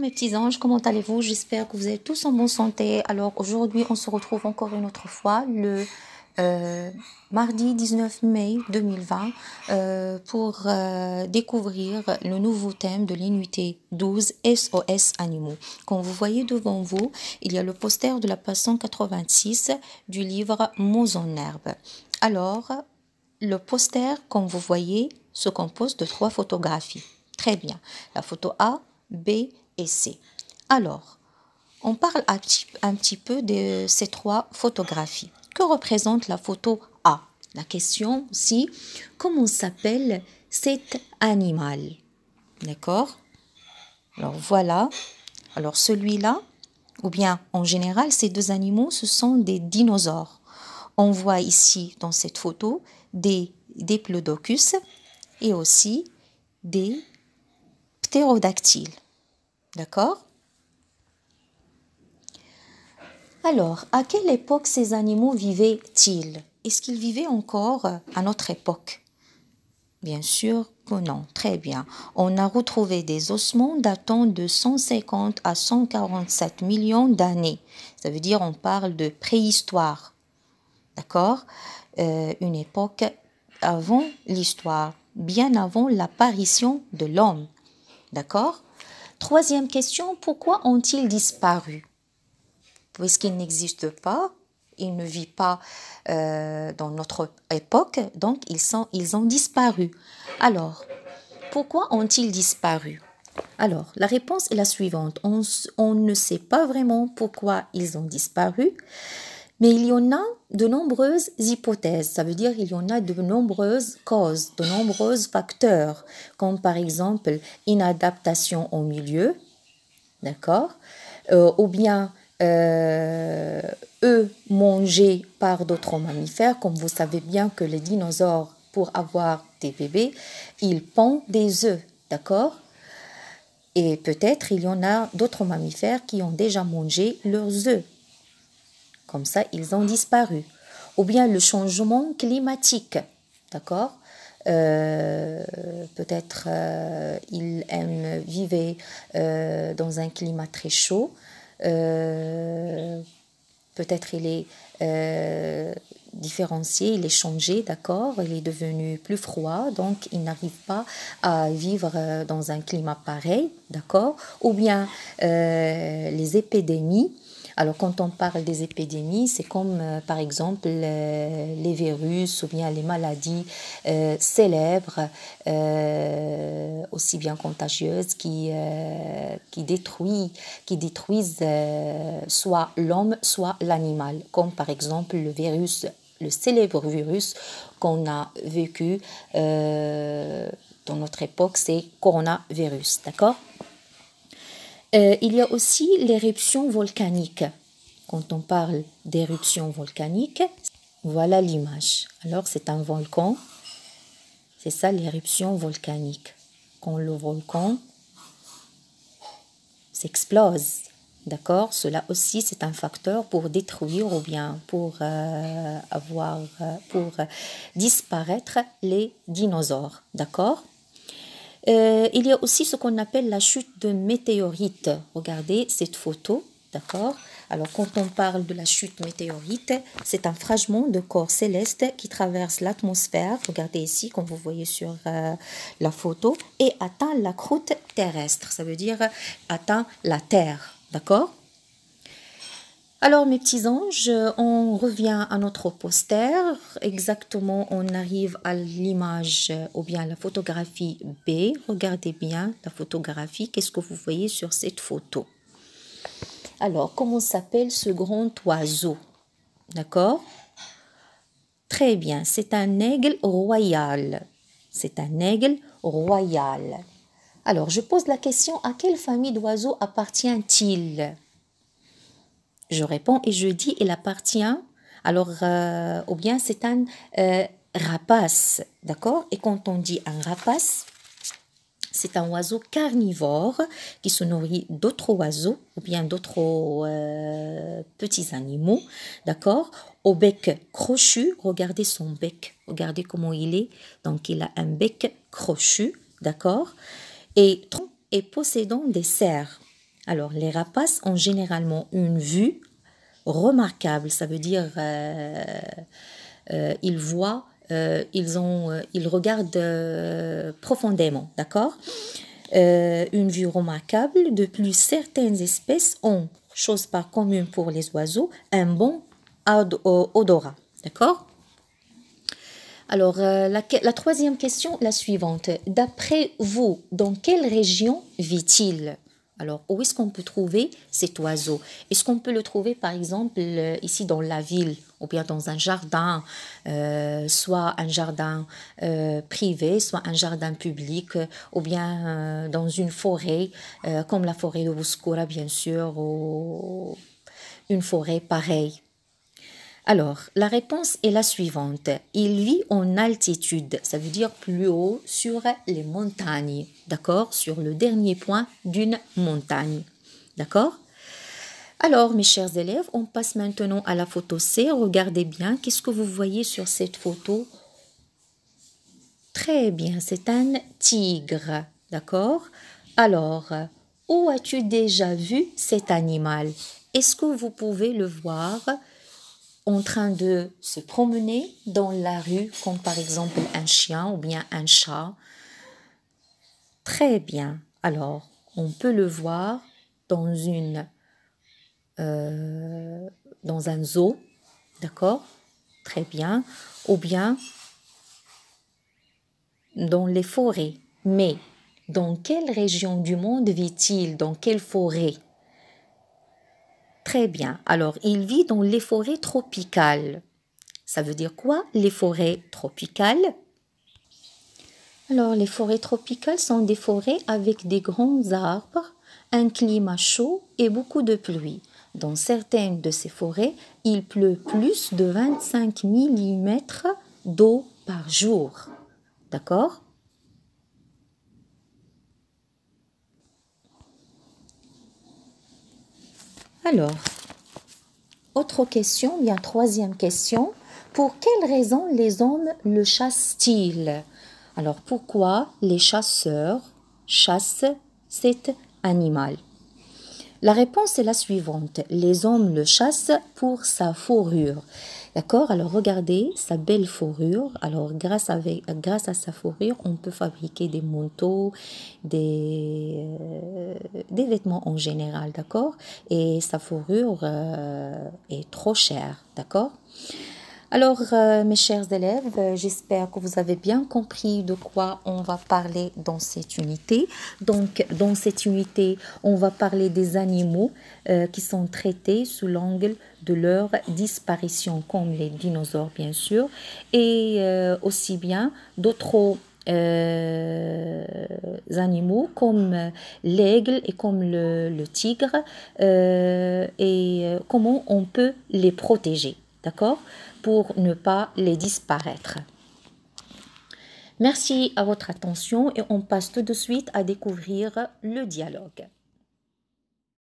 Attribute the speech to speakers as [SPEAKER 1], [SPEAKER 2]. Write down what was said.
[SPEAKER 1] mes petits anges, comment allez-vous J'espère que vous êtes tous en bonne santé. Alors aujourd'hui, on se retrouve encore une autre fois le euh, mardi 19 mai 2020 euh, pour euh, découvrir le nouveau thème de l'Inuité 12 SOS animaux. Comme vous voyez devant vous, il y a le poster de la page 86 du livre Mots en herbe. Alors, le poster, comme vous voyez, se compose de trois photographies. Très bien. La photo A B et C. Alors, on parle un petit, peu de ces trois photographies. Que représente la photo A La question, si, comment s'appelle cet animal D'accord Alors voilà. Alors celui-là, ou bien en général, ces deux animaux, ce sont des dinosaures. On voit ici dans cette photo des, des plodocus et aussi des D'accord Alors, à quelle époque ces animaux vivaient-ils Est-ce qu'ils vivaient encore à notre époque Bien sûr que non. Très bien. On a retrouvé des ossements datant de 150 à 147 millions d'années. Ça veut dire on parle de préhistoire. D'accord euh, Une époque avant l'histoire, bien avant l'apparition de l'homme. D'accord Troisième question, pourquoi ont-ils disparu Puisqu'ils n'existent pas, ils ne vivent pas euh, dans notre époque, donc ils, ont disparu. Alors, pourquoi ont-ils disparu alors, la réponse est la suivante. on, ne sait pas vraiment pourquoi ils ont disparu. Mais il y en a de nombreuses hypothèses, ça veut dire il y en a de nombreuses causes, de nombreux facteurs, comme par exemple inadaptation au milieu, d'accord euh, Ou bien œufs euh, eux mangés par d'autres mammifères, comme vous savez bien que les dinosaures, pour avoir des bébés, ils pondent des œufs, d'accord Et peut-être il y en a d'autres mammifères qui ont déjà mangé leurs œufs. Comme ça, ils ont disparu. Ou bien le changement climatique. D'accord euh, Peut-être il euh, ils aiment vivre euh, dans un climat très chaud. Peut-être il est différencié, il est changé, d'accord Il est devenu plus froid, donc il n'arrive pas à vivre dans un climat pareil, d'accord Ou bien les épidémies. Alors quand on parle des épidémies, c'est comme euh, par exemple euh, les virus ou bien les maladies euh, célèbres, aussi bien contagieuses, qui, qui, détruisent, qui détruisent soit l'homme, soit l'animal, comme par exemple le virus, le célèbre virus qu'on a vécu dans notre époque, c'est coronavirus, d'accord euh, il y a aussi l'éruption volcanique. Quand on parle d'éruption volcanique, voilà l'image. Alors c'est un volcan. C'est ça l'éruption volcanique. Quand le volcan s'explose, d'accord Cela aussi c'est un facteur pour détruire ou bien pour euh, avoir euh, pour disparaître les dinosaures, d'accord euh, il y a aussi ce qu'on appelle la chute de météorite. Regardez cette photo, d'accord Alors, quand on parle de la chute météorite, c'est un fragment de corps céleste qui traverse l'atmosphère, regardez ici, comme vous voyez sur euh, la photo, et atteint la croûte terrestre, ça veut dire atteint la Terre, d'accord alors mes petits anges, euh, on revient à notre poster. Exactement, on arrive à l'image euh, ou bien la photographie B. Regardez bien la photographie. Qu'est-ce que vous voyez sur cette photo Alors, comment s'appelle ce grand oiseau D'accord Très bien, c'est un aigle royal. C'est un aigle royal. Alors, je pose la question, à quelle famille d'oiseaux appartient-il je réponds et je dis il appartient. Alors, euh, ou bien c'est un euh, rapace, d'accord Et quand on dit un rapace, c'est un oiseau carnivore qui se nourrit d'autres oiseaux ou bien d'autres euh, petits animaux, d'accord Au bec crochu, regardez son bec, regardez comment il est. Donc il a un bec crochu, d'accord Et est possédant des cerfs. Alors, les rapaces ont généralement une vue remarquable, ça veut dire euh, euh, ils voient, euh, ils, regardent profondément, d'accord Une vue remarquable. De plus, certaines espèces ont, chose par commune pour les oiseaux, un bon odorat, d'accord alors, la, la, troisième question, la suivante. D'après vous, dans quelle région vit-il alors, où est-ce qu'on peut trouver cet oiseau Est-ce qu'on peut le trouver, par exemple, euh, ici dans la ville ou bien dans un jardin, euh, soit un jardin euh, privé, soit un jardin public, ou bien dans une forêt, comme la forêt de Bouskoura, bien sûr, ou une forêt pareille. Alors, la réponse est la suivante. Il vit en altitude, ça veut dire plus haut sur les montagnes, d'accord Sur le dernier point d'une montagne, d'accord alors, mes chers élèves, on passe maintenant à la photo C. Regardez bien, qu'est-ce que vous voyez sur cette photo Très bien, c'est un tigre, d'accord Alors, où as-tu déjà vu cet animal Est-ce que vous pouvez le voir en train de se promener dans la rue, comme par exemple un chien ou bien un chat. Très bien. Alors, on peut le voir dans une euh, dans un zoo, d'accord Très bien. Ou bien dans les forêts. Mais dans quelle région du monde vit-il Dans quelle forêt Très bien. Alors, il vit dans les forêts tropicales. Ça veut dire quoi, les forêts tropicales Alors, les forêts tropicales sont des forêts avec des grands arbres, un climat chaud et beaucoup de pluie. Dans certaines de ces forêts, il pleut plus de 25 mm d'eau par jour. D'accord Alors, autre question, bien troisième question. Pour quelles raisons les hommes le chassent-ils Alors pourquoi les chasseurs chassent cet animal la réponse est la suivante. Les hommes le chassent pour sa fourrure. D'accord Alors regardez sa belle fourrure. Alors grâce, grâce à sa fourrure, on peut fabriquer des manteaux, des, euh, des vêtements en général. D'accord Et sa fourrure euh, est trop chère. D'accord alors, euh, mes chers élèves, euh, j'espère que vous avez bien compris de quoi on va parler dans cette unité. Donc, dans cette unité, on va parler des animaux euh, qui sont traités sous l'angle de leur disparition, comme les dinosaures, bien sûr, et aussi bien d'autres animaux comme l'aigle et comme le, tigre et comment on peut les protéger. D'accord pour ne pas les disparaître. Merci à votre attention et on passe tout de suite à découvrir le dialogue.